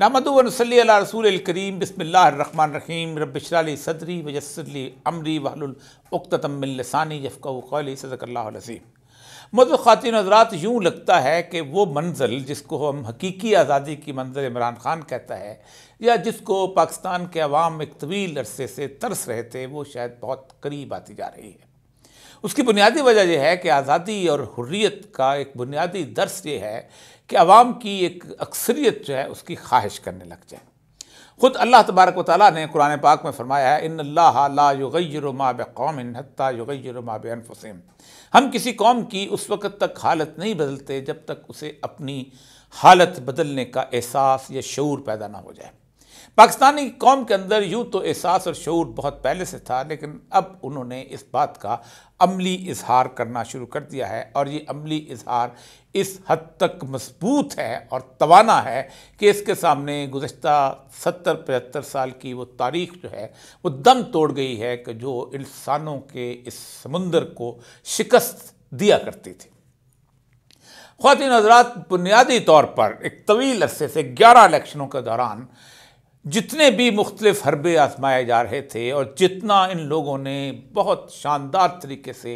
नामदन रसूल करीम रहीम रबिशरा सदरी वजसली अमरी वहलतमिलसानी यफ़ाउली सदकल्लासीम मद ख़ातिन हजरात यूँ लगता है कि वो मंजिल जिसको हम हकीकी आज़ादी की मंजिल इमरान ख़ान कहता है या जिसको पाकिस्तान के अवाम एक तवील अरसे से तरस रहे थे वो शायद बहुत करीब आती जा रही है उसकी बुनियादी वजह यह है कि आज़ादी और हुर्रियत का एक बुनियादी दर्स ये है कि आवाम की एक अक्सरियत जो है उसकी ख्वाहिश करने लग जाए ख़ुद अल्लाह तबारक वाली ने कुरान पाक में फरमाया है इन लाला कौम हत्ता युगैरमाब अनफसम हम किसी कौम की उस वक़्त तक हालत नहीं बदलते जब तक उसे अपनी हालत बदलने का एहसास या शूर पैदा ना हो जाए पाकिस्तानी कौम के अंदर यूँ तो एहसास और शूर बहुत पहले से था लेकिन अब उन्होंने इस बात का अमली इजहार करना शुरू कर दिया है और ये अमली इजहार इस हद तक मजबूत है और तवाना है कि इसके सामने गुज्त सत्तर पचहत्तर साल की वो तारीख जो है वो दम तोड़ गई है कि जो इंसानों के इस समुंदर को शिकस्त दिया करती थी खातिन हजरात बुनियादी तौर पर एक तवील अरसे से ग्यारह इलेक्शनों के दौरान जितने भी मुख्तलिफ हरबे आजमाए जा रहे थे और जितना इन लोगों ने बहुत शानदार तरीके से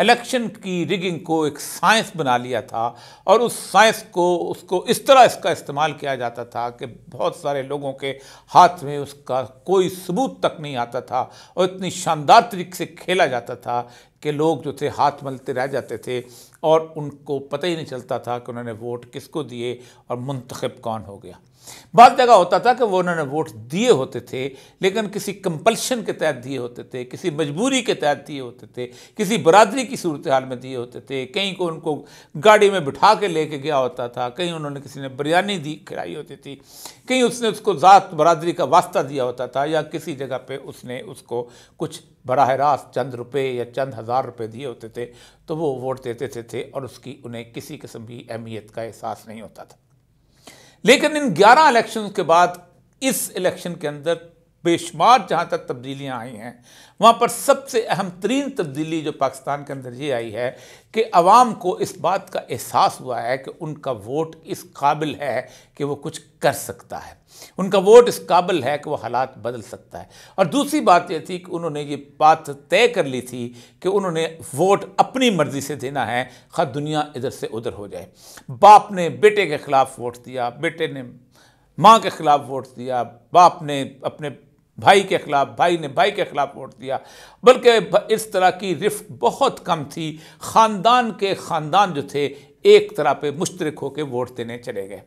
इलेक्शन की रिगिंग को एक साइंस बना लिया था और उस साइंस को उसको इस तरह इसका इस्तेमाल किया जाता था कि बहुत सारे लोगों के हाथ में उसका कोई सबूत तक नहीं आता था और इतनी शानदार तरीके से खेला जाता था कि लोग जो थे हाथ मलते रह जाते थे और उनको पता ही नहीं चलता था कि उन्होंने वोट किसको दिए और मुंतखब कौन हो गया बहुत जगह होता था कि वो उन्होंने वोट दिए होते थे लेकिन किसी कंपल्शन के तहत दिए होते थे किसी मजबूरी के तहत दिए होते थे किसी बरदरी की सूरत हाल में दिए होते थे कहीं को उनको गाड़ी में बिठा के लेके गया होता था कहीं उन्होंने किसी ने बिरयानी दी खिलाई होती थी कहीं उसने उसको ज़ात बरदरी का वास्ता दिया होता था या किसी जगह पर उसने उसको कुछ बराह रास्त चंद रुपये या चंद हज़ार रुपए दिए होते थे तो वो वोट देते थे और उसकी उन्हें किसी किस्म की अहमियत का एहसास नहीं होता था लेकिन इन 11 इलेक्शन के बाद इस इलेक्शन के अंदर बेशुमार जहाँ तक तब्दीलियाँ आई हैं वहाँ पर सबसे अहम तरीन तब्दीली जो पाकिस्तान के अंदर ये आई है कि अवाम को इस बात का एहसास हुआ है कि उनका वोट इस काबिल है कि वो कुछ कर सकता है उनका वोट इस काबिल है कि वो हालात बदल सकता है और दूसरी बात ये थी कि उन्होंने ये बात तय कर ली थी कि उन्होंने वोट अपनी मर्ज़ी से देना है खा दुनिया इधर से उधर हो जाए बाप ने बेटे के ख़िलाफ़ वोट दिया बेटे ने माँ के ख़िलाफ़ वोट दिया बाप ने अपने भाई के खिलाफ भाई ने भाई के खिलाफ वोट दिया बल्कि इस तरह की रिफ बहुत कम थी ख़ानदान के ख़ानदान जो थे एक तरह पे मुश्तरक होकर वोट देने चले गए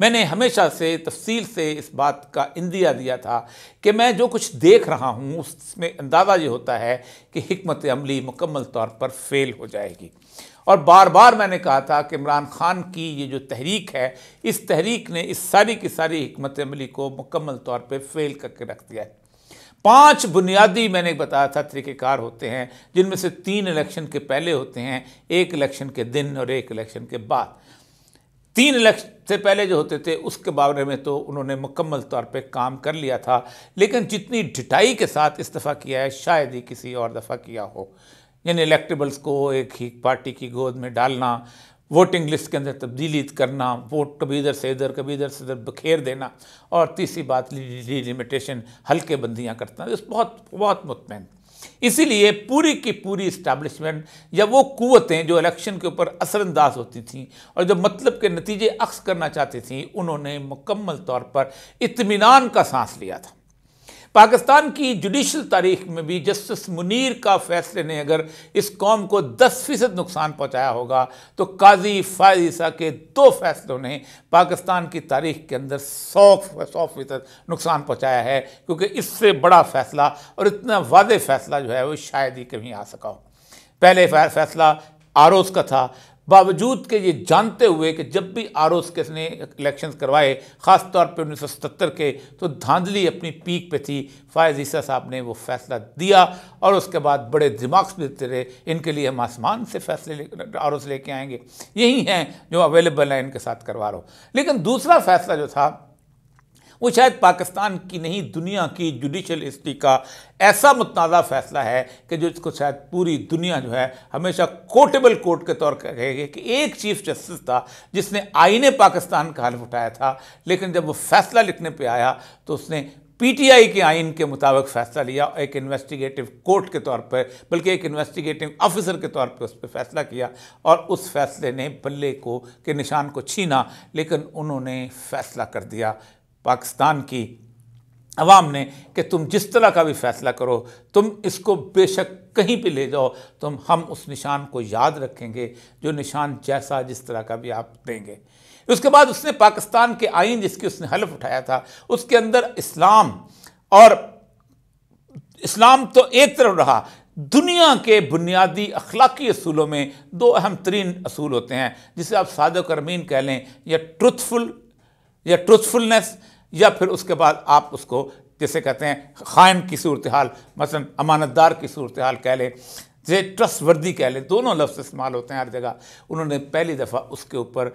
मैंने हमेशा से तफसील से इस बात का इंदिया दिया था कि मैं जो कुछ देख रहा हूँ उसमें अंदाज़ा ये होता है कि हमत अमली मुकम्मल तौर पर फेल हो जाएगी और बार बार मैंने कहा था कि इमरान खान की ये जो तहरीक है इस तहरीक ने इस सारी की सारी हमत अमली को मुकम्मल तौर पर फेल करके रख दिया है पांच बुनियादी मैंने बताया था तरीक़ेकार होते हैं जिनमें से तीन इलेक्शन के पहले होते हैं एक इलेक्शन के दिन और एक इलेक्शन के बाद तीन इलेक्शन से पहले जो होते थे उसके बारे में तो उन्होंने मुकम्मल तौर पे काम कर लिया था लेकिन जितनी ढिटाई के साथ इस्तीफ़ा किया है शायद ही किसी और दफ़ा किया हो यानी इलेक्टेबल्स को एक ही पार्टी की गोद में डालना वोटिंग लिस्ट के अंदर तब्दीली करना वोट कभी इधर से इधर कभी इधर से इधर बखेर देना और तीसरी बात लिमिटेशन हल्के बंदियाँ करना तो इस बहुत बहुत मुतमैन इसीलिए पूरी की पूरी इस्टबलिशमेंट या वो कुतें जो इलेक्शन के ऊपर असरअंदाज होती थीं और जो मतलब के नतीजे अक्स करना चाहती थीं उन्होंने मुकम्मल तौर पर इतमान का सांस लिया था पाकिस्तान की जुडिशल तारीख में भी जस्टिस मुनीर का फैसले ने अगर इस कौम को दस फीसद नुकसान पहुँचाया होगा तो काजी फायदा के दो फैसलों ने पाकिस्तान की तारीख के अंदर सौ सौ फीसद नुकसान पहुँचाया है क्योंकि इससे बड़ा फैसला और इतना वादे फैसला जो है वो शायद ही कहीं आ सका हो पहले फैसला आरोज का था बावजूद के ये जानते हुए कि जब भी आर ओ ने इलेक्शन करवाए ख़ास तौर उन्नीस सौ सतहत्तर के तो धांधली अपनी पीक पे थी फायज़ ईसा साहब ने वो फ़ैसला दिया और उसके बाद बड़े दिमाग से देते रहे इनके लिए हम आसमान से फैसले आर ओ लेके आएंगे यही हैं जो अवेलेबल हैं इनके साथ करवा रहा हूँ लेकिन दूसरा फैसला जो था वो शायद पाकिस्तान की नहीं दुनिया की जुडिशल हिस्ट्री का ऐसा मुतनाज़ा फैसला है कि जो इसको शायद पूरी दुनिया जो है हमेशा कोटेबल कोर्ट के तौर पर कहेगी कि एक चीफ जस्टिस था जिसने आईने पाकिस्तान का हल्फ उठाया था लेकिन जब वो फैसला लिखने पर आया तो उसने पीटीआई के आइन के मुताबिक फैसला लिया एक इन्वेस्टिगेटिव कोर्ट के तौर पर बल्कि एक इन्वेस्टिगेटिव ऑफिसर के तौर पर उस पर फैसला किया और उस फैसले ने बल्ले को के निशान को छीना लेकिन उन्होंने फैसला कर दिया पाकिस्तान की अवाम ने कि तुम जिस तरह का भी फैसला करो तुम इसको बेशक कहीं पे ले जाओ तुम हम उस निशान को याद रखेंगे जो निशान जैसा जिस तरह का भी आप देंगे उसके बाद उसने पाकिस्तान के आइन जिसकी उसने हलफ उठाया था उसके अंदर इस्लाम और इस्लाम तो एक तरफ रहा दुनिया के बुनियादी अखलाकी असूलों में दो अहम तरीन असूल होते हैं जिसे आप सादो करमीन कह लें या ट्रुथफुल या ट्रुथफुलनेस या फिर उसके बाद आप उसको जैसे कहते हैं ख़ायन की सूरत हाल मसलन अमानतदार की सूरत हाल कह लें जैसे ट्रस्ट वर्दी कह लें दोनों लफ्ज़ इस्तेमाल होते हैं हर जगह उन्होंने पहली दफ़ा उसके ऊपर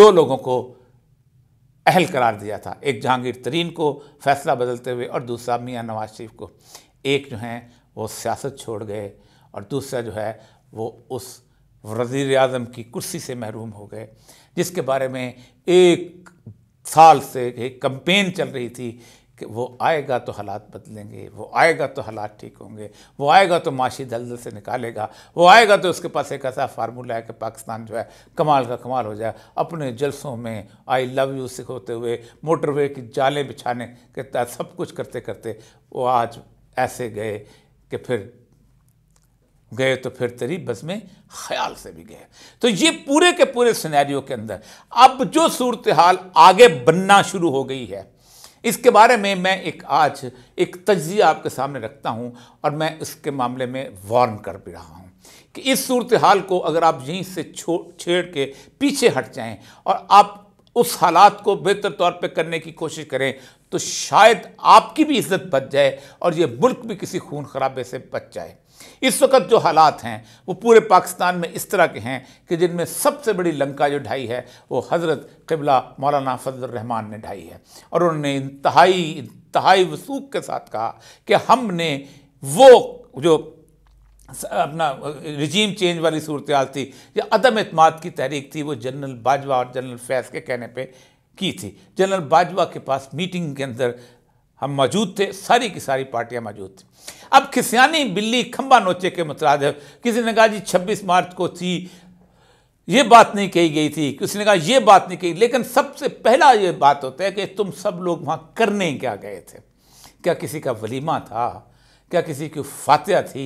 दो लोगों को अहल करार दिया था एक जहांगीर तरीन को फैसला बदलते हुए और दूसरा मियाँ नवाज शरीफ को एक जो हैं वो सियासत छोड़ गए और दूसरा जो है वो उस वजीर अजम की कुर्सी से महरूम हो गए जिसके बारे में एक साल से एक कंपेन चल रही थी कि वो आएगा तो हालात बदलेंगे वो आएगा तो हालात ठीक होंगे वो आएगा तो माशी दलदल से निकालेगा वो आएगा तो उसके पास एक ऐसा फार्मूला है कि पाकिस्तान जो है कमाल का कमाल हो जाए अपने जलसों में आई लव यू से होते हुए मोटरवे की जालें बिछाने के तहत सब कुछ करते करते वो आज ऐसे गए कि फिर गए तो फिर तेरी बस में ख्याल से भी गए तो ये पूरे के पूरे सिनेरियो के अंदर अब जो सूरत हाल आगे बनना शुरू हो गई है इसके बारे में मैं एक आज एक तजिया आपके सामने रखता हूँ और मैं इसके मामले में वार्न कर भी रहा हूँ कि इस सूरत हाल को अगर आप यहीं से छेड़ के पीछे हट जाएं और आप उस हालात को बेहतर तौर पे करने की कोशिश करें तो शायद आपकी भी इज्जत बच जाए और ये मुल्क भी किसी खून खराबे से बच जाए इस वक्त जो हालात हैं वो पूरे पाकिस्तान में इस तरह के हैं कि जिनमें सबसे बड़ी लंका जो ढाई है वो हज़रत किबला मौलाना रहमान ने ढाई है और उन्होंने इंतहाई इंतहाई वसूख के साथ कहा कि हमने वो जो अपना रिजीम चेंज वाली सूरत हाल थी या अदम अतमाद की तहरीक थी वो जनरल बाजवा और जनरल फैज़ के कहने पे की थी जनरल बाजवा के पास मीटिंग के अंदर हम मौजूद थे सारी की सारी पार्टियां मौजूद थी अब खिसियानी बिल्ली खम्बा नोचे के मुतराद किसी ने कहा जी छब्बीस मार्च को थी ये बात नहीं कही गई थी किसी ने कहा यह बात नहीं कही लेकिन सबसे पहला ये बात होता है कि तुम सब लोग वहाँ करने क्या गए थे क्या किसी का वलीमा था क्या किसी की फातह थी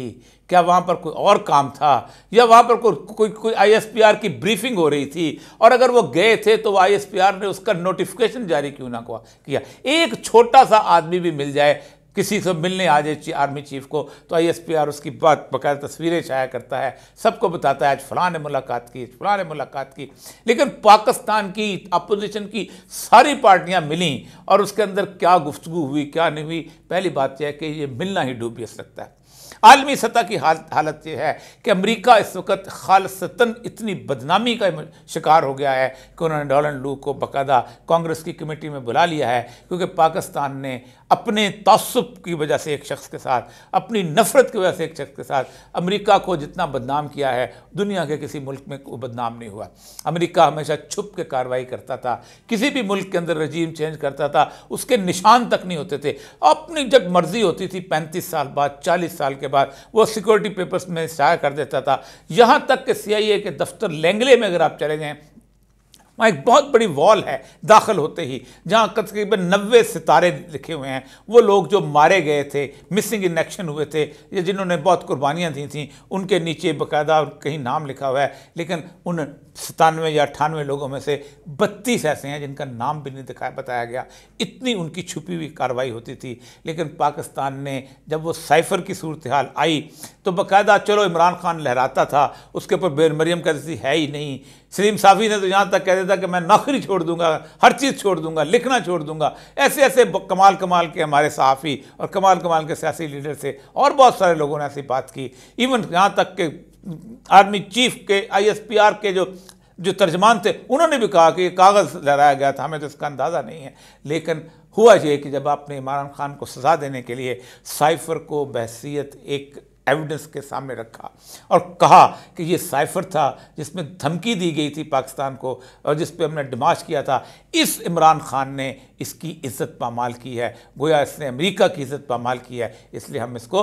क्या वहाँ पर कोई और काम था या वहाँ पर कोई कोई कोई आर की ब्रीफिंग हो रही थी और अगर वो गए थे तो आर ने उसका नोटिफिकेशन जारी क्यों ना किया एक छोटा सा आदमी भी मिल जाए किसी से मिलने आ जाए आर्मी चीफ को तो आईएसपीआर उसकी बात बकाय तस्वीरें छाया करता है सबको बताता है आज फलां ने मुलाकात की फलां ने मुलाकात की लेकिन पाकिस्तान की अपोजिशन की सारी पार्टियां मिली और उसके अंदर क्या गुफ्तु हुई क्या नहीं हुई पहली बात यह है कि ये मिलना ही डूबियस लगता है आलमी सतह की हाल, हालत यह है कि अमरीका इस वक्त खालसता इतनी बदनामी का शिकार हो गया है कि उन्होंने डॉलन लू को बाकायदा कांग्रेस की कमेटी में बुला लिया है क्योंकि पाकिस्तान ने अपने तसब की वजह से एक शख्स के साथ अपनी नफरत की वजह से एक शख्स के साथ अमरीका को जितना बदनाम किया है दुनिया के किसी मुल्क में बदनाम नहीं हुआ अमरीका हमेशा छुप के कार्रवाई करता था किसी भी मुल्क के अंदर रजीम चेंज करता था उसके निशान तक नहीं होते थे अपनी जब मर्जी होती थी पैंतीस साल बाद चालीस साल के के बाद वो सिक्योरिटी पेपर्स में शाया कर देता था यहाँ तक कि सीआईए के दफ्तर लेंगले में अगर आप चले जाएँ वहाँ एक बहुत बड़ी वॉल है दाखिल होते ही जहाँ तकरीबन नब्बे सितारे लिखे हुए हैं वो लोग जो मारे गए थे मिसिंग इन एक्शन हुए थे या जिन्होंने बहुत कुर्बानियाँ दी थी, उनके नीचे बाकायदा कहीं नाम लिखा हुआ है लेकिन उन सतानवे या अठानवे लोगों में से बत्तीस ऐसे हैं जिनका नाम भी नहीं दिखाया बताया गया इतनी उनकी छुपी हुई कार्रवाई होती थी लेकिन पाकिस्तान ने जब वो साइफर की सूरत हाल आई तो बाकायदा चलो इमरान खान लहराता था उसके ऊपर बेर मरियम का है ही नहीं सलीम साफ़ी ने तो यहाँ तक कह दिया था कि मैं नौकरी छोड़ दूंगा हर चीज़ छोड़ दूंगा लिखना छोड़ दूंगा ऐसे ऐसे कमाल कमाल के हमारे सहाफ़ी और कमाल कमाल के सियासी लीडर से और बहुत सारे लोगों ने ऐसी बात की इवन यहाँ तक के आर्मी चीफ के आईएसपीआर के जो जो तर्जमान थे उन्होंने भी कहा कि ये कागज़ लहराया गया था हमें तो इसका अंदाज़ा नहीं है लेकिन हुआ ये कि जब आपने इमरान खान को सज़ा देने के लिए साइफर को बहसीत एक एविडेंस के सामने रखा और कहा कि ये साइफर था जिसमें धमकी दी गई थी पाकिस्तान को और जिस पे हमने डिमाश किया था इस इमरान खान ने इसकी इज्जत पामाल की है गोया इसने अमेरिका की इज्जत पामाल की है इसलिए हम इसको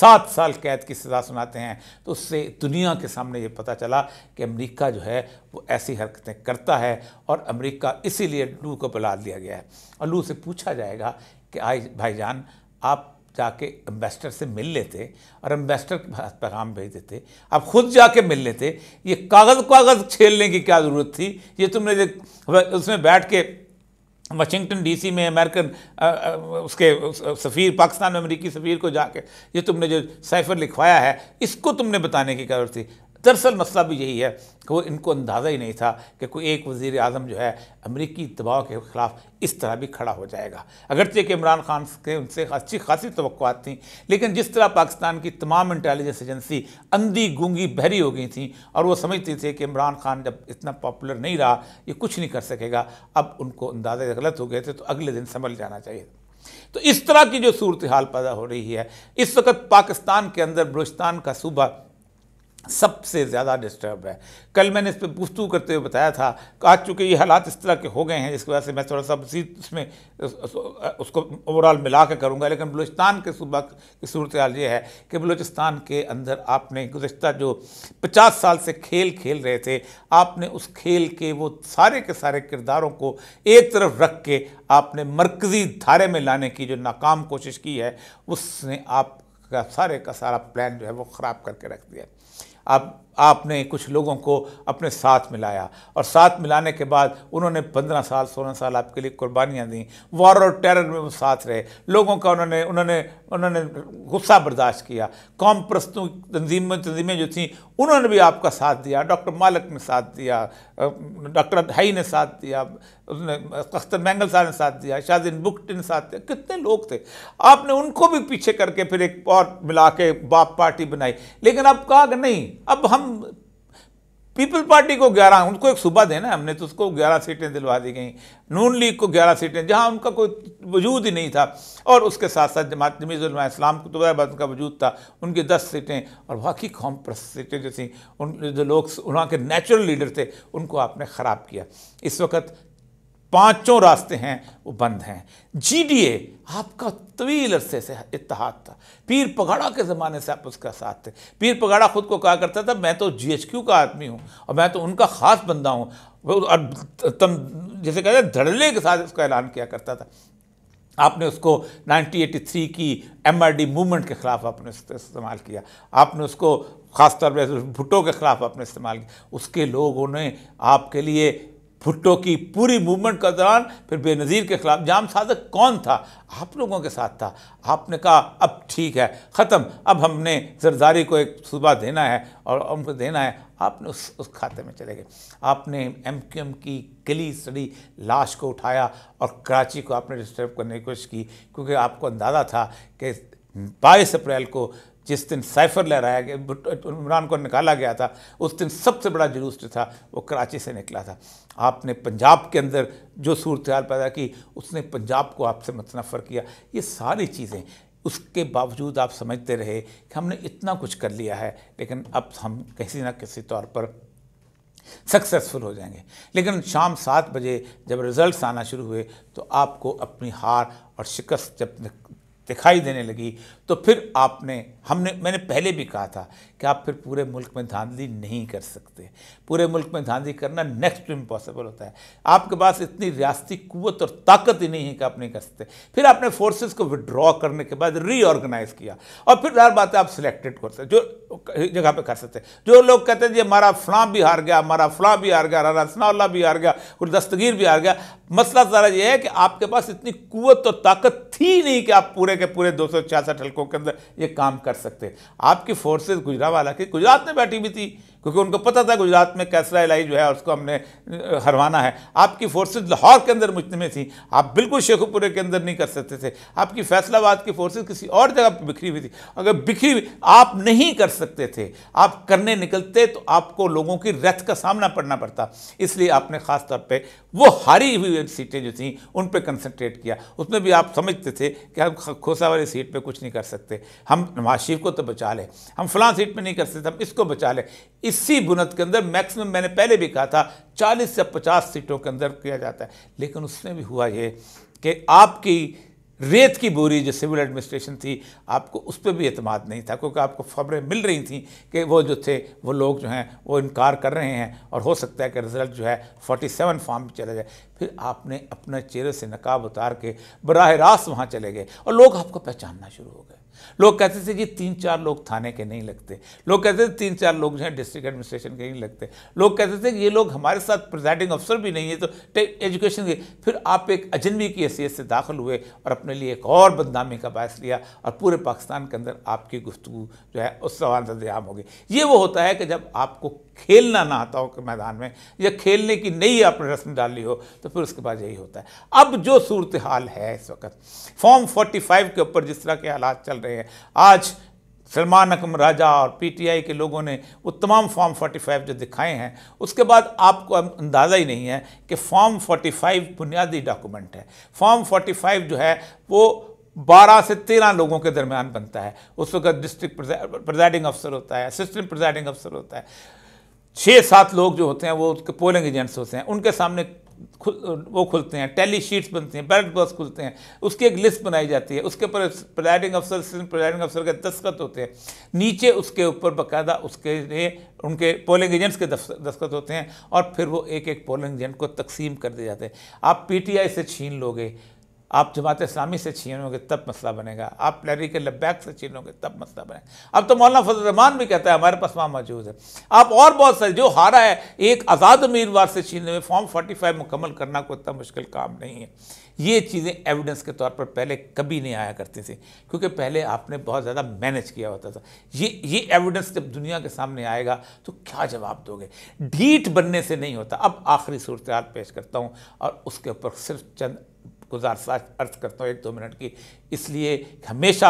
सात साल कैद की सज़ा सुनाते हैं तो उससे दुनिया के सामने ये पता चला कि अमरीका जो है वो ऐसी हरकतें करता है और अमरीका इसीलिए लू को बुला दिया गया है और लू से पूछा जाएगा कि आई भाईजान आप जाके एम्बेसडर से मिल लेते और एम्बेसडर पैगाम भेज देते अब खुद जाके मिल लेते ये कागज़ कागज़ छेलने की क्या ज़रूरत थी ये तुमने उसमें बैठ के वाशिंगटन डीसी में अमेरिकन उसके सफ़ीर पाकिस्तान में अमरीकी सफ़ीर को जाके ये तुमने जो सैफर लिखवाया है इसको तुमने बताने की जरूरत थी दरअसल मसला भी यही है कि वो इनको अंदाज़ा ही नहीं था कि कोई एक वज़ी अजम जो है अमरीकी दबाव के ख़िलाफ़ इस तरह भी खड़ा हो जाएगा अगरचे कि इमरान खान के उनसे अच्छी खासी तो थी लेकिन जिस तरह पाकिस्तान की तमाम इंटेलिजेंस एजेंसी अंधी गूंगी बहरी हो गई थी और वो समझती थी कि इमरान खान जब इतना पॉपुलर नहीं रहा ये कुछ नहीं कर सकेगा अब उनको अंदाजे गलत हो गए थे तो अगले दिन संभल जाना चाहिए तो इस तरह की जो सूरत हाल पैदा हो रही है इस वक्त पाकिस्तान के अंदर बलोचस्तान का सूबा सबसे ज़्यादा डिस्टर्ब है कल मैंने इस पर पुस्तु करते हुए बताया था आज चूँकि ये हालात इस तरह के हो गए हैं जिसकी वजह से मैं थोड़ा सा उसी उसमें उसको ओवरऑल मिला के करूँगा लेकिन बलूचिस्तान के सुबह की सूरत हाल ये है कि बलूचिस्तान के अंदर आपने गुज्त जो पचास साल से खेल खेल रहे थे आपने उस खेल के वो सारे के सारे किरदारों को एक तरफ रख के आपने मरकज़ी धारे में लाने की जो नाकाम कोशिश की है उसने आप का सारे का सारा प्लान जो है वो ख़राब करके रख दिया आप आपने कुछ लोगों को अपने साथ मिलाया और साथ मिलाने के बाद उन्होंने पंद्रह साल सोलह साल आपके लिए कुर्बानियाँ दी वॉर और टेरर में वो साथ रहे लोगों का उन्होंने उन्होंने उन्होंने गुस्सा बर्दाश्त किया कौम प्रस्तों तंजीम तंजीमें जो थीं उन्होंने भी आपका साथ दिया डॉक्टर मालक ने साथ दिया डॉक्टर हई ने साथ दिया उसने अख्तर मैंगल साहब ने साथ दिया शाहिन बुक्ट ने साथ दिया कितने लोग थे आपने उनको भी पीछे करके फिर एक और मिला के बाप पार्टी बनाई लेकिन अब कहा नहीं अब हम पीपल पार्टी को 11 उनको एक सुबह देना हमने तो उसको 11 सीटें दिलवा दी गई नून लीग को 11 सीटें जहां उनका कोई वजूद ही नहीं था और उसके साथ साथ जमात जमीज़ुलमा इस्लाम को तो बाद उनका वजूद था उनकी 10 सीटें और वाकई कौम प्रस्त सीटें जो थी उन जो लोग वहाँ के नेचुरल लीडर थे उनको आपने ख़राब किया इस वक्त पांचों रास्ते हैं वो बंद हैं जीडीए आपका तवील अरसे से इतिहाद था पीर पगाड़ा के ज़माने से आप उसका साथ थे पीर पगाड़ा ख़ुद को कहा करता था मैं तो जीएचक्यू का आदमी हूँ और मैं तो उनका ख़ास बंदा हूँ तम जैसे कहते हैं धड़ल्ले के साथ उसका ऐलान किया करता था आपने उसको 1983 की डी मूवमेंट के ख़िलाफ़ आपने इस्तेमाल किया आपने उसको ख़ासतौर पर भुट्टो के ख़िलाफ़ आपने इस्तेमाल किया उसके लोगों ने आपके लिए भुट्टो की पूरी मूवमेंट के दौरान फिर बेनज़ीर के खिलाफ जाम साजक कौन था आप लोगों के साथ था आपने कहा अब ठीक है ख़त्म अब हमने जरदारी को एक सुबह देना है और उनको देना है आपने उस उस खाते में चले गए आपने एम की गली सड़ी लाश को उठाया और कराची को आपने डिस्टर्ब करने की कोशिश की क्योंकि आपको अंदाज़ा था कि बाईस अप्रैल को जिस दिन साइफर लहराया गया इमरान को निकाला गया था उस दिन सबसे बड़ा जुलूस जो था वो कराची से निकला था आपने पंजाब के अंदर जो सूरत हाल पैदा की उसने पंजाब को आपसे मतनफ़र किया ये सारी चीज़ें उसके बावजूद आप समझते रहे कि हमने इतना कुछ कर लिया है लेकिन अब हम किसी ना किसी तौर पर सक्सेसफुल हो जाएंगे लेकिन शाम सात बजे जब रिज़ल्ट आना शुरू हुए तो आपको अपनी हार और शिकस्त जब दिखाई देने लगी तो फिर आपने हमने मैंने पहले भी कहा था कि आप फिर पूरे मुल्क में धांधली नहीं कर सकते पूरे मुल्क में धांधली करना नेक्स्ट टू इम्पॉसिबल होता है आपके पास इतनी रियासती कुत और ताकत ही नहीं है कि आप नहीं कर सकते फिर आपने फोर्सेस को विड्रॉ करने के बाद रीऑर्गेनाइज किया और फिर हर बात आप सिलेक्टेड कर सकते जो जगह पर कर सकते जो लोग कहते हैं जी हमारा फलां भी हार गया हमारा फलां भी हार गया हमारा रसनाउल्ला भी हार गया और दस्तगीर भी हार गया मसला सारा यह है कि आपके पास इतनी कुत और ताकत थी नहीं कि आप पूरे के पूरे दो हल्कों के अंदर ये काम कर सकते आपकी फोर्सेज गुजरात वाला कि गुजरात में बैठी हुई थी क्योंकि उनको पता था गुजरात में कैसरा इलाई जो है उसको हमने हरवाना है आपकी फोर्सेज लाहौर के अंदर मुजतमे थी आप बिल्कुल शेखुपुरे के अंदर नहीं कर सकते थे आपकी फैसलाबाद की फोर्सेज किसी और जगह पर बिखरी हुई थी अगर बिखरी हुई आप नहीं कर सकते थे आप करने निकलते तो आपको लोगों की रथ का सामना पड़ना पड़ता इसलिए आपने ख़ास तौर पर वो हारी हुई सीटें जो थीं उन पर कंसनट्रेट किया उसमें भी आप समझते थे कि हम खोसा वाली सीट पर कुछ नहीं कर सकते हम नवाज शरीफ को तो बचा लें हम फलां सीट पर नहीं कर सकते हम इसको बचा लें इसी बुनत के अंदर मैक्सिमम मैंने पहले भी कहा था 40 से 50 सीटों के अंदर किया जाता है लेकिन उसमें भी हुआ ये कि आपकी रेत की बोरी जो सिविल एडमिनिस्ट्रेशन थी आपको उस पर भी अतमाद नहीं था क्योंकि आपको खबरें मिल रही थी कि वो जो थे वो लोग जो हैं वो इनकार कर रहे हैं और हो सकता है कि रिज़ल्ट जो है 47 फॉर्म में चला जाए फिर आपने अपने चेहरे से नकाब उतार के बरह रास्त वहाँ चले गए और लोग आपको पहचानना शुरू हो गए लोग कहते थे जी तीन चार लोग थाने के नहीं लगते लोग कहते थे तीन चार लोग जो हैं डिस्ट्रिक्ट एडमिनिस्ट्रेशन के नहीं लगते लोग कहते थे कि ये लोग हमारे साथ प्रिजाइडिंग अफसर भी नहीं है तो एजुकेशन के फिर आप एक अजनबी की हैसियत से दाखिल हुए और अपने लिए एक और बदनामी का बायस लिया और पूरे पाकिस्तान के अंदर आपकी गुफ्तु जो है उस सवाल से हो गई ये वो होता है कि जब आपको खेलना ना आता हो के मैदान में या खेलने की नई आपने रस्म डाल ली हो तो फिर उसके बाद यही होता है अब जो सूरत हाल है इस वक्त फॉर्म 45 के ऊपर जिस तरह के हालात चल रहे हैं आज सलमान अकम राजा और पीटीआई के लोगों ने वो तमाम फॉर्म 45 जो दिखाए हैं उसके बाद आपको अं-, अंदाज़ा ही नहीं है कि फॉर्म फोर्टी बुनियादी डॉक्यूमेंट है फॉर्म फोर्टी जो है वो बारह से तेरह लोगों के दरमियान बनता है उस वक्त डिस्ट्रिक्ट प्रेजाइडिंग अफसर होता है असिस्टेंट प्रजाइडिंग अफसर होता है छः सात लोग जो होते हैं वो उसके पोलिंग एजेंट्स होते हैं उनके सामने खुल वो खुलते हैं टैली शीट्स बनती हैं बैलेट बॉक्स खुलते हैं उसकी एक लिस्ट बनाई जाती है उसके ऊपर प्रजाइडिंग अफसर असिस्टेंट प्रजाइडिंग अफसर के दस्खत होते हैं नीचे उसके ऊपर बाकायदा उसके लिए उनके पोलिंग एजेंट्स के दस्खत होते हैं और फिर वो एक एक पोलिंग एजेंट को तकसीम कर दिए जाते हैं आप पी से छीन लोगे आप जमात इस्लामी से छीनोगे तब मसला बनेगा आप लहरी के लब्बैक से छीनोगे तब मसला बनेगा अब तो मौलाना फजलरहमान भी कहता है हमारे पास वहाँ मौजूद है आप और बहुत सारे जो हारा है एक आज़ाद उम्मीदवार से छीनने में फॉर्म फोर्टी फाइव मुकम्मल करना कोई इतना मुश्किल काम नहीं है ये चीज़ें एविडेंस के तौर पर पहले कभी नहीं आया करती थी क्योंकि पहले आपने बहुत ज़्यादा मैनेज किया होता था ये ये एविडेंस जब दुनिया के सामने आएगा तो क्या जवाब दोगे ढीठ बनने से नहीं होता अब आखिरी सूरत पेश करता हूँ और उसके ऊपर सिर्फ चंद गुजारसा अर्थ करता हूँ एक दो मिनट की इसलिए हमेशा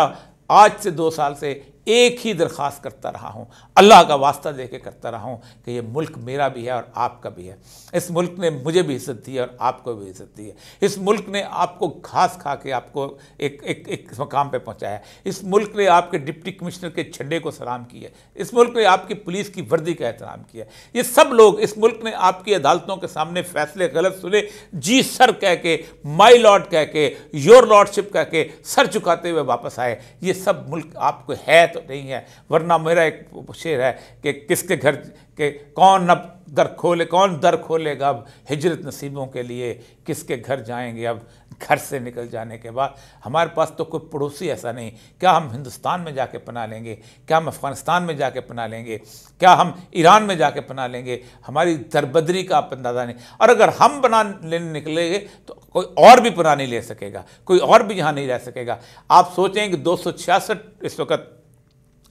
आज से दो साल से एक ही दरख्वास्त करता रहा हूँ अल्लाह का वास्ता दे के करता रहा हूँ कि ये मुल्क मेरा भी है और आपका भी है इस मुल्क ने मुझे भी इज्जत दी है और आपको भी इज्जत दी है इस मुल्क ने आपको घास खा के आपको एक एक एक मकाम पे पहुँचाया इस मुल्क ने आपके डिप्टी कमिश्नर के झंडे को सलाम किया है इस मुल्क ने आपकी पुलिस की वर्दी का एहतराम किया ये सब लोग इस मुल्क ने आपकी अदालतों के सामने फैसले गलत सुने जी सर कह के माई लॉर्ड कह के योर लॉर्डशिप कह के सर चुकाते हुए वापस आए ये सब मुल्क आपको है तो नहीं है वरना मेरा एक शेर है कि किसके घर के कौन अब दर खोले कौन दर खोलेगा अब हिजरत नसीबों के लिए किसके घर जाएंगे अब घर से निकल जाने के बाद हमारे पास तो कोई पड़ोसी ऐसा नहीं क्या हम हिंदुस्तान में जाके पना लेंगे क्या हम अफ़गानिस्तान में जाके पना लेंगे क्या हम ईरान में जाके पना लेंगे हमारी दरबदरी का आप अंदाज़ा नहीं और अगर हम बना लेने निकलेंगे तो कोई और भी पना नहीं ले सकेगा कोई और भी यहाँ नहीं रह सकेगा आप सोचें कि दो इस वक्त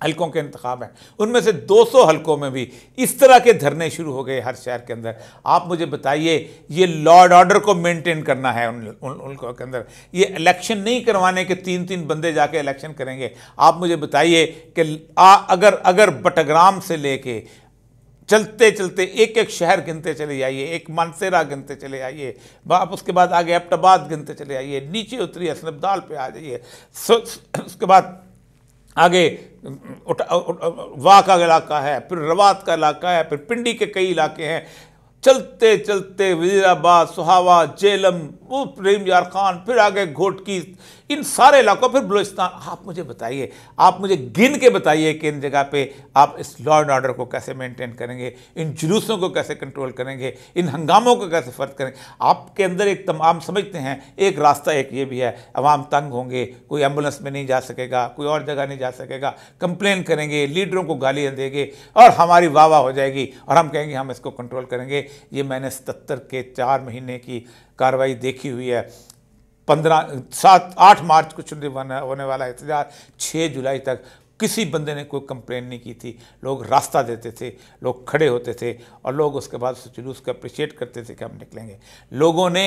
हलकों के इंतखब हैं उनमें से 200 हलकों में भी इस तरह के धरने शुरू हो गए हर शहर के अंदर आप मुझे बताइए ये लॉर्ड ऑर्डर को मेंटेन करना है उन, उन उनको के अंदर ये इलेक्शन नहीं करवाने के तीन तीन बंदे जाके इलेक्शन करेंगे आप मुझे बताइए कि आ, अगर अगर बटग्राम से लेके चलते चलते एक एक शहर गिनते चले जाइए एक मानसेरा गिनते चले जाइए आप उसके बाद आगे अपटाबाद गिनते चले जाइए नीचे उतरी असनबदाल पर आ जाइए उसके बाद आगे वाह का इलाका है फिर रवात का इलाका है फिर पिंडी के कई इलाके हैं चलते चलते वजीराबाद सुहावा जेलम वो प्रेम यार खान फिर आगे घोटकी इन सारे इलाकों फिर बलोचिस्तान आप मुझे बताइए आप मुझे गिन के बताइए कि इन जगह पे आप इस लॉ एंड ऑर्डर को कैसे मेंटेन करेंगे इन जुलूसों को कैसे कंट्रोल करेंगे इन हंगामों को कैसे फर्ज करेंगे आपके अंदर एक तमाम समझते हैं एक रास्ता एक ये भी है अवाम तंग होंगे कोई एम्बुलेंस में नहीं जा सकेगा कोई और जगह नहीं जा सकेगा कंप्लेन करेंगे लीडरों को गालियाँ देंगे और हमारी वाह वाह हो जाएगी और हम कहेंगे हम इसको कंट्रोल करेंगे ये मैंने सतर के चार महीने की कार्रवाई देखी हुई है पंद्रह सात आठ मार्च को शुरू होने वाला इतजार छः जुलाई तक किसी बंदे ने कोई कंप्लेन नहीं की थी लोग रास्ता देते थे लोग खड़े होते थे और लोग उसके बाद उस जुलूस को अप्रिशिएट करते थे कि हम निकलेंगे लोगों ने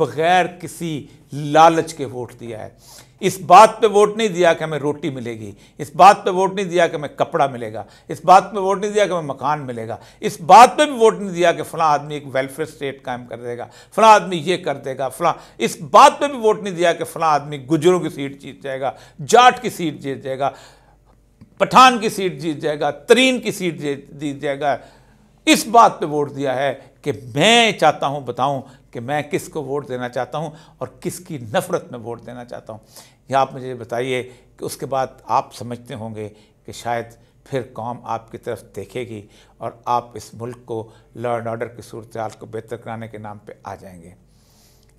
बगैर किसी लालच के वोट दिया है इस बात पे वोट नहीं दिया कि हमें रोटी मिलेगी इस बात पे वोट नहीं दिया कि हमें कपड़ा मिलेगा इस बात पे वोट नहीं दिया कि हमें मकान मिलेगा इस बात पे भी वोट नहीं दिया कि फला आदमी एक वेलफेयर स्टेट कायम कर देगा फला आदमी ये कर देगा फला इस बात पे भी वोट नहीं दिया कि फला आदमी गुजरों की सीट जीत जाएगा जाट की सीट जीत जाएगा पठान की सीट जीत जाएगा तरीन की सीट जीत जाएगा इस बात पर वोट दिया है कि मैं चाहता हूँ बताऊँ कि मैं किसको वोट देना चाहता हूँ और किसकी नफ़रत में वोट देना चाहता हूँ या आप मुझे बताइए कि उसके बाद आप समझते होंगे कि शायद फिर कौम आपकी तरफ देखेगी और आप इस मुल्क को लॉ एंड ऑर्डर की सूरत को बेहतर कराने के नाम पे आ जाएंगे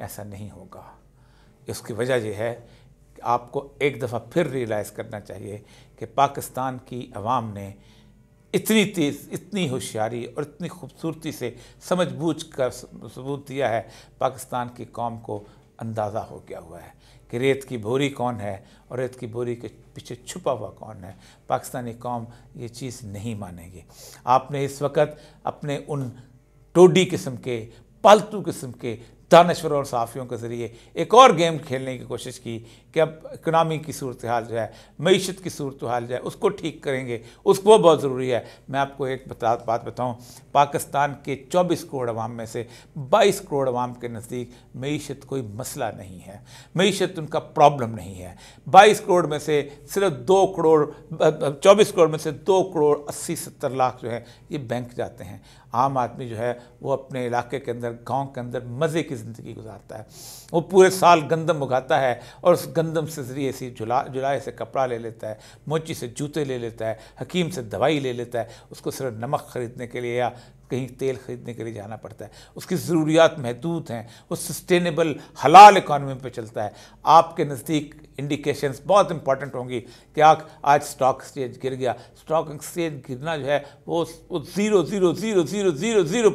ऐसा नहीं होगा इसकी वजह यह है कि आपको एक दफ़ा फिर रियलाइज़ करना चाहिए कि पाकिस्तान की आवाम ने इतनी तेज इतनी होशियारी और इतनी खूबसूरती से समझ बूझ कर सबूत दिया है पाकिस्तान की कौम को अंदाज़ा हो गया हुआ है कि रेत की बोरी कौन है और रेत की बोरी के पीछे छुपा हुआ कौन है पाकिस्तानी कौम ये चीज़ नहीं मानेगी आपने इस वक्त अपने उन टोडी किस्म के पालतू किस्म के दानश्वर और साफियों के ज़रिए एक और गेम खेलने की कोशिश की कि अब इकनॉमी की सूरत हाल जो है मीशत की सूरत हाल जो है उसको ठीक करेंगे उसको बहुत ज़रूरी है मैं आपको एक बता बात बताऊँ पाकिस्तान के चौबीस करोड़ अवाम में से बाईस करोड़ अवाम के नज़दीक मीशत कोई मसला नहीं है मीशत उनका प्रॉब्लम नहीं है बाईस करोड़ में से सिर्फ दो करोड़ चौबीस करोड़ में से दो करोड़ अस्सी सत्तर लाख जो है ये बैंक जाते हैं आम आदमी जो है वो अपने इलाके के अंदर गाँव के अंदर मज़े की ज़िंदगी गुजारता है वो पूरे साल गंदम उगाता है और उस गंदम से ज़रिए से जुला जुलाए से कपड़ा ले लेता है मोची से जूते ले लेता है हकीम से दवाई ले लेता है उसको सिर्फ नमक ख़रीदने के लिए या कहीं तेल ख़रीदने के लिए जाना पड़ता है उसकी ज़रूरियात महदूद हैं वो सस्टेनेबल हलाल इकानमी पर चलता है आपके नज़दीक इंडिकेशंस बहुत इंपॉर्टेंट होंगी कि आख आज स्टॉक एक्सचेंज गिर गया स्टॉक एक्सचेंज गिरना जो है वो zero zero zero zero zero zero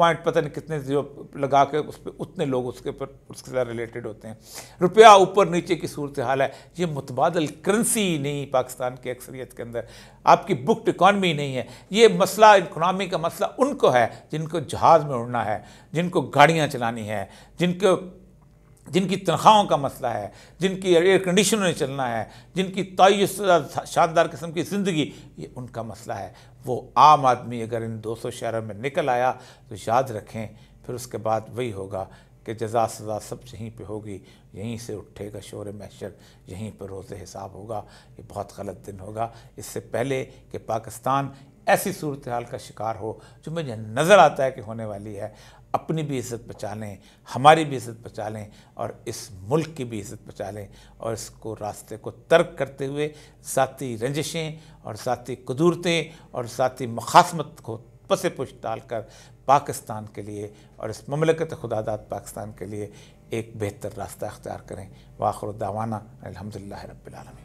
point पता नहीं कितने जीरो लगा के उस पर उतने लोग उसके पर उसके साथ रिलेटेड होते हैं रुपया ऊपर नीचे की सूरत हाल है ये मुतबादल करेंसी नहीं पाकिस्तान की अक्सरियत के अंदर आपकी बुकड इकानमी नहीं है ये मसला इकनॉमी का मसला उनको है जिनको जहाज़ में उड़ना है जिनको गाड़ियाँ चलानी है जिनको जिनकी तनख्वाहों का मसला है जिनकी एयर कंडीशन में चलना है जिनकी तय शानदार किस्म की ज़िंदगी ये उनका मसला है वो आम आदमी अगर इन दो सौ शहरों में निकल आया तो याद रखें फिर उसके बाद वही होगा कि जजा सज़ा सब यहीं पे होगी यहीं से उठेगा शोर मैशर यहीं पर रोज़ हिसाब होगा ये बहुत गलत दिन होगा इससे पहले कि पाकिस्तान ऐसी सूरत हाल का शिकार हो जो मुझे नज़र आता है कि होने वाली है अपनी भी इज्जत बचा लें हमारी भी इज्जत बचा लें और इस मुल्क की भी इज्जत बचा लें और इसको रास्ते को तर्क करते हुए साथी रंजिशें और साथी कदूरतें और साथी मखासमत को पसे पुछ डाल कर पाकिस्तान के लिए और इस ममलकत खुदादात पाकिस्तान के लिए एक बेहतर रास्ता अख्तियार करें वाखर दावाना अलहमदिल्ला रबालमी